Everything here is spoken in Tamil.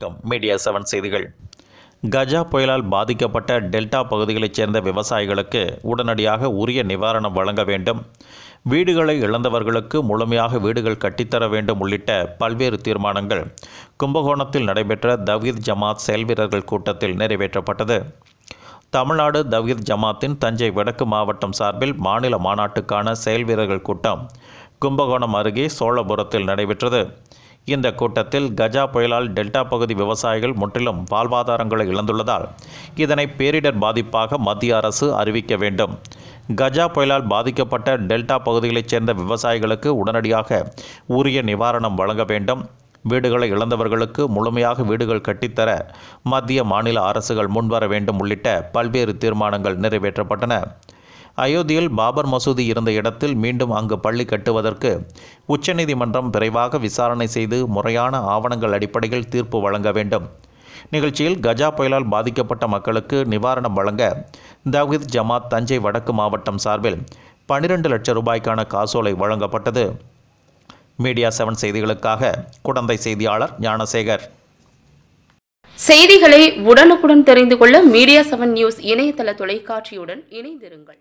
வணக்கம் மீடியா செவன் செய்திகள் கஜா புயலால் பாதிக்கப்பட்ட டெல்டா பகுதிகளைச் சேர்ந்த விவசாயிகளுக்கு உடனடியாக உரிய நிவாரணம் வழங்க வேண்டும் வீடுகளை இழந்தவர்களுக்கு முழுமையாக வீடுகள் கட்டித்தர வேண்டும் உள்ளிட்ட பல்வேறு தீர்மானங்கள் கும்பகோணத்தில் நடைபெற்ற தவீத் ஜமாத் செயல்வீரர்கள் கூட்டத்தில் நிறைவேற்றப்பட்டது தமிழ்நாடு தவீத் ஜமாத்தின் தஞ்சை வடக்கு மாவட்டம் சார்பில் மாநில மாநாட்டுக்கான செயல்வீரர்கள் கூட்டம் கும்பகோணம் அருகே சோழபுரத்தில் நடைபெற்றது இந்த கூட்டத்தில் கஜா புயலால் டெல்டா பகுதி விவசாயிகள் முற்றிலும் வாழ்வாதாரங்களை இழந்துள்ளதால் இதனை பேரிடர் பாதிப்பாக மத்திய அரசு அறிவிக்க வேண்டும் கஜா புயலால் பாதிக்கப்பட்ட டெல்டா பகுதிகளைச் சேர்ந்த விவசாயிகளுக்கு உடனடியாக உரிய நிவாரணம் வழங்க வேண்டும் வீடுகளை இழந்தவர்களுக்கு முழுமையாக வீடுகள் கட்டித்தர மத்திய மாநில அரசுகள் முன்வர வேண்டும் உள்ளிட்ட பல்வேறு தீர்மானங்கள் நிறைவேற்றப்பட்டன அயோத்தியில் பாபர் மசூதி இருந்த இடத்தில் மீண்டும் அங்கு பள்ளி கட்டுவதற்கு உச்சநீதிமன்றம் விரைவாக விசாரணை செய்து முறையான ஆவணங்கள் அடிப்படையில் தீர்ப்பு வழங்க வேண்டும் நிகழ்ச்சியில் கஜா புயலால் பாதிக்கப்பட்ட மக்களுக்கு நிவாரணம் வழங்க தவித் ஜமாத் தஞ்சை வடக்கு மாவட்டம் சார்பில் பன்னிரண்டு லட்சம் ரூபாய்க்கான காசோலை வழங்கப்பட்டது மீடியா செவன் செய்திகளுக்காக குடந்தை செய்தியாளர் ஞானசேகர் செய்திகளை உடனுக்குடன் தெரிந்து கொள்ள மீடியா செவன் நியூஸ் இணையதள தொலைக்காட்சியுடன் இணைந்திருங்கள்